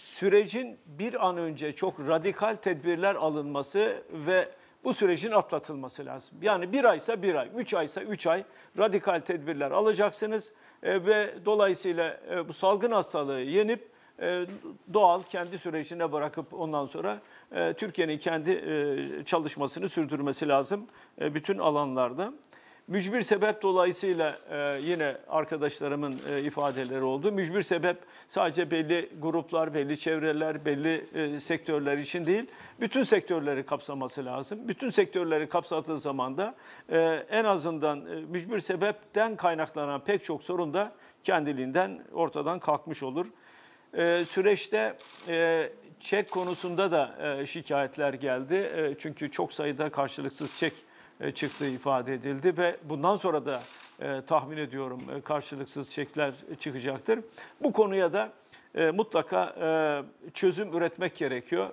sürecin bir an önce çok radikal tedbirler alınması ve bu sürecin atlatılması lazım. Yani bir aysa bir ay, üç aysa üç ay radikal tedbirler alacaksınız e, ve dolayısıyla e, bu salgın hastalığı yenip e, doğal kendi sürecine bırakıp ondan sonra Türkiye'nin kendi çalışmasını sürdürmesi lazım bütün alanlarda. Mücbir sebep dolayısıyla e, yine arkadaşlarımın e, ifadeleri oldu. Mücbir sebep sadece belli gruplar, belli çevreler, belli e, sektörler için değil, bütün sektörleri kapsaması lazım. Bütün sektörleri kapsadığı zaman da en azından mücbir sebepten kaynaklanan pek çok sorun da kendiliğinden ortadan kalkmış olur. süreçte çek konusunda da şikayetler geldi. çünkü çok sayıda karşılıksız çek e, çıktığı ifade edildi ve bundan sonra da e, tahmin ediyorum e, karşılıksız çekler çıkacaktır. Bu konuya da mutlaka çözüm üretmek gerekiyor.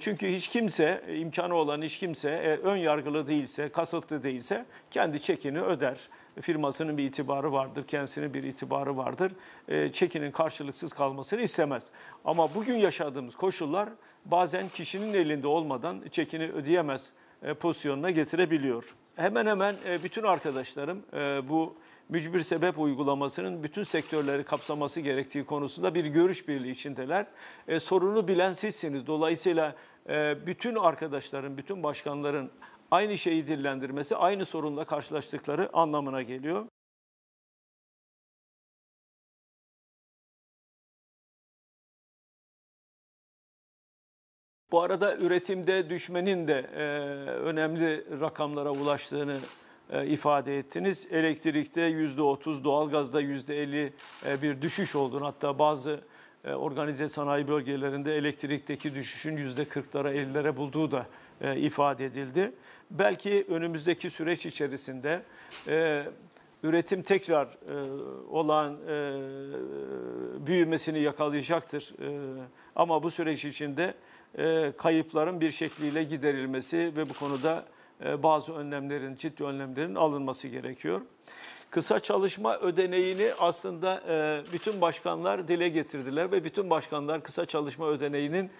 çünkü hiç kimse, imkanı olan hiç kimse ön yargılı değilse, kasıtlı değilse kendi çekini öder. Firmasının bir itibarı vardır, kendisinin bir itibarı vardır. çekinin karşılıksız kalmasını istemez. Ama bugün yaşadığımız koşullar bazen kişinin elinde olmadan çekini ödeyemez e, pozisyonuna getirebiliyor. Hemen hemen e, bütün arkadaşlarım e, bu mücbir sebep uygulamasının bütün sektörleri kapsaması gerektiği konusunda bir görüş birliği içindeler. sorunu bilen sizsiniz. Dolayısıyla bütün arkadaşların, bütün başkanların aynı şeyi dillendirmesi, aynı sorunla karşılaştıkları anlamına geliyor. Bu arada üretimde düşmenin de e, önemli rakamlara ulaştığını e, ifade ettiniz. Elektrikte %30, doğalgazda %50 e, bir düşüş olduğunu hatta bazı e, organize sanayi bölgelerinde elektrikteki düşüşün %40'lara 50'lere bulduğu da e, ifade edildi. Belki önümüzdeki süreç içerisinde e, üretim tekrar e, olan e, büyümesini yakalayacaktır. E, ama bu süreç içinde e, kayıpların bir şekliyle giderilmesi ve bu konuda e, bazı önlemlerin, ciddi önlemlerin alınması gerekiyor. Kısa çalışma ödeneğini aslında e, bütün başkanlar dile getirdiler ve bütün başkanlar kısa çalışma ödeneğinin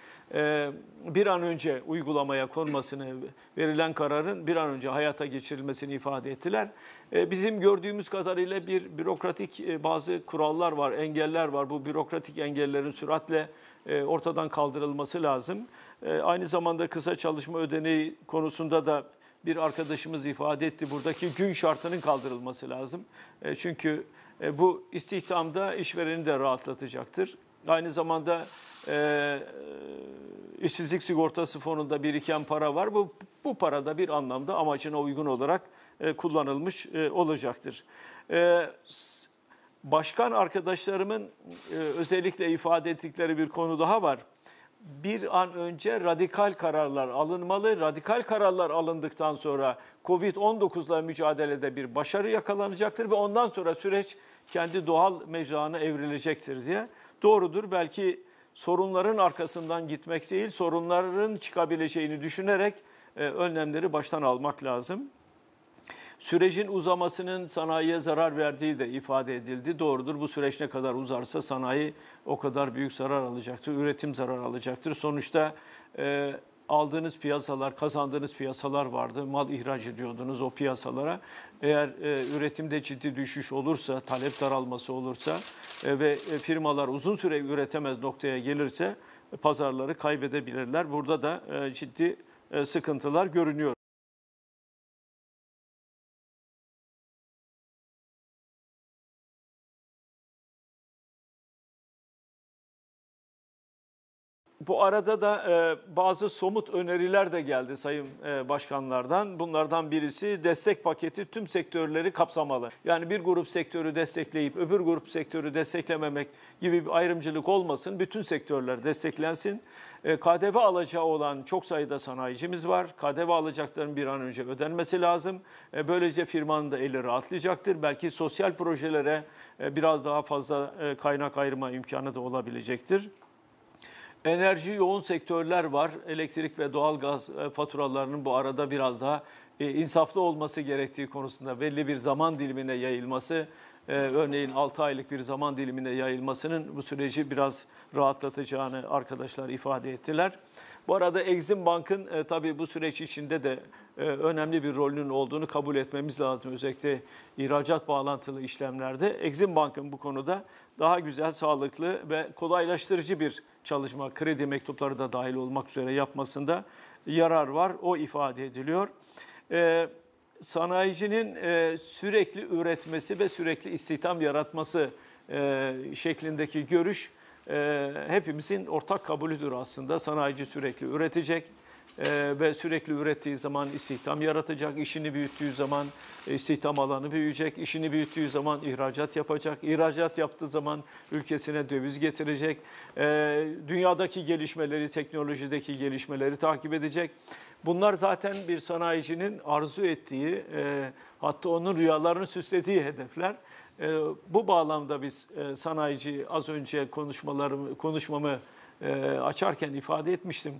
bir an önce uygulamaya konmasını, verilen kararın bir an önce hayata geçirilmesini ifade ettiler. bizim gördüğümüz kadarıyla bir bürokratik bazı kurallar var, engeller var. Bu bürokratik engellerin süratle e, ortadan kaldırılması lazım. E, aynı zamanda kısa çalışma ödeneği konusunda da bir arkadaşımız ifade etti. Buradaki gün şartının kaldırılması lazım. E, çünkü bu istihdamda işvereni de rahatlatacaktır. Aynı zamanda e, işsizlik sigortası fonunda biriken para var. Bu, bu para da bir anlamda amacına uygun olarak e, kullanılmış e, olacaktır. E, başkan arkadaşlarımın e, özellikle ifade ettikleri bir konu daha var. Bir an önce radikal kararlar alınmalı. Radikal kararlar alındıktan sonra Covid-19'la mücadelede bir başarı yakalanacaktır ve ondan sonra süreç kendi doğal mecrağına evrilecektir diye. Doğrudur belki sorunların arkasından gitmek değil, sorunların çıkabileceğini düşünerek e, önlemleri baştan almak lazım. Sürecin uzamasının sanayiye zarar verdiği de ifade edildi. Doğrudur bu süreç ne kadar uzarsa sanayi o kadar büyük zarar alacaktır, üretim zarar alacaktır. Sonuçta e, aldığınız piyasalar, kazandığınız piyasalar vardı. Mal ihraç ediyordunuz o piyasalara. Eğer e, üretimde ciddi düşüş olursa, talep daralması olursa e, ve e, firmalar uzun süre üretemez noktaya gelirse pazarları kaybedebilirler. Burada da e, ciddi e, sıkıntılar görünüyor. Bu arada da e, bazı somut öneriler de geldi sayın e, başkanlardan. Bunlardan birisi destek paketi tüm sektörleri kapsamalı. Yani bir grup sektörü destekleyip öbür grup sektörü desteklememek gibi bir ayrımcılık olmasın. Bütün sektörler desteklensin. E, KDV alacağı olan çok sayıda sanayicimiz var. KDV alacakların bir an önce ödenmesi lazım. E, böylece firmanın da eli rahatlayacaktır. Belki sosyal projelere e, biraz daha fazla e, kaynak ayırma imkanı da olabilecektir. Enerji yoğun sektörler var. Elektrik ve doğalgaz e, faturalarının bu arada biraz daha e, insaflı olması gerektiği konusunda belli bir zaman dilimine yayılması, e, örneğin 6 aylık bir zaman dilimine yayılmasının bu süreci biraz rahatlatacağını arkadaşlar ifade ettiler. Bu arada Exim Bank'ın e, tabii bu süreç içinde de e, önemli bir rolünün olduğunu kabul etmemiz lazım. Özellikle ihracat bağlantılı işlemlerde Exim Bank'ın bu konuda daha güzel, sağlıklı ve kolaylaştırıcı bir çalışma kredi mektupları da dahil olmak üzere yapmasında yarar var. O ifade ediliyor. Evet sanayicinin e, sürekli üretmesi ve sürekli istihdam yaratması e, şeklindeki görüş e, hepimizin ortak kabulüdür aslında. Sanayici sürekli üretecek e, ve sürekli ürettiği zaman istihdam yaratacak, işini büyüttüğü zaman istihdam alanı büyüyecek, işini büyüttüğü zaman ihracat yapacak, ihracat yaptığı zaman ülkesine döviz getirecek, e, dünyadaki gelişmeleri, teknolojideki gelişmeleri takip edecek. Bunlar zaten bir sanayicinin arzu ettiği, e, hatta onun rüyalarını süslediği hedefler. E, bu bağlamda biz e, sanayici az önce konuşmalarımı konuşmamı e, açarken ifade etmiştim.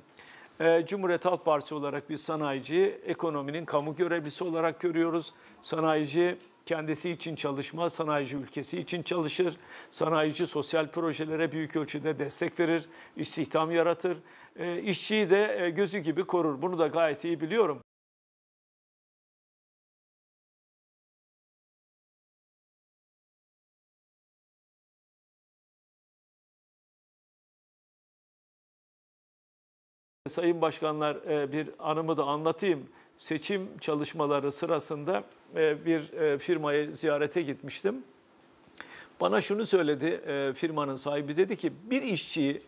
E, Cumhuriyet Halk Partisi olarak bir sanayici ekonominin kamu görevlisi olarak görüyoruz. Sanayici kendisi için çalışmaz, sanayici ülkesi için çalışır. Sanayici sosyal projelere büyük ölçüde destek verir, istihdam yaratır. E, işçiyi de e, gözü gibi korur. Bunu da gayet iyi biliyorum. Sayın Başkanlar e, bir anımı da anlatayım. Seçim çalışmaları sırasında e, bir e, firmayı ziyarete gitmiştim. Bana şunu söyledi firmanın sahibi dedi ki bir işçiyi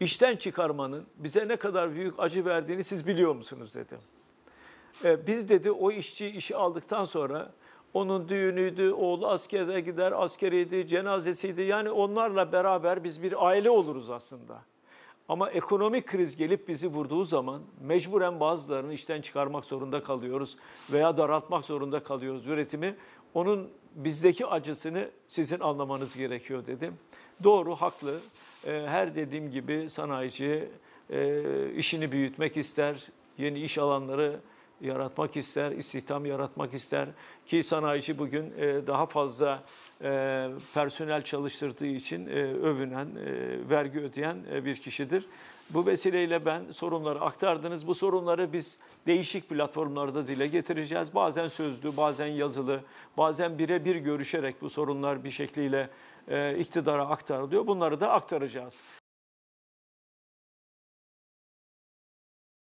işten çıkarmanın bize ne kadar büyük acı verdiğini siz biliyor musunuz dedi. Biz dedi o işçi işi aldıktan sonra onun düğünüydü, oğlu askerde gider, askeriydi, cenazesiydi. Yani onlarla beraber biz bir aile oluruz aslında.'' Ama ekonomik kriz gelip bizi vurduğu zaman mecburen bazılarını işten çıkarmak zorunda kalıyoruz veya daraltmak zorunda kalıyoruz üretimi. Onun bizdeki acısını sizin anlamanız gerekiyor dedim. Doğru, haklı. Ee, her dediğim gibi sanayici e, işini büyütmek ister, yeni iş alanları yaratmak ister, istihdam yaratmak ister. Ki sanayici bugün e, daha fazla e, personel çalıştırdığı için e, övünen, vergi ödeyen bir kişidir. Bu vesileyle ben sorunları aktardınız. Bu sorunları biz değişik platformlarda dile getireceğiz. Bazen sözlü, bazen yazılı, bazen birebir görüşerek bu sorunlar bir şekliyle iktidara aktarılıyor. Bunları da aktaracağız.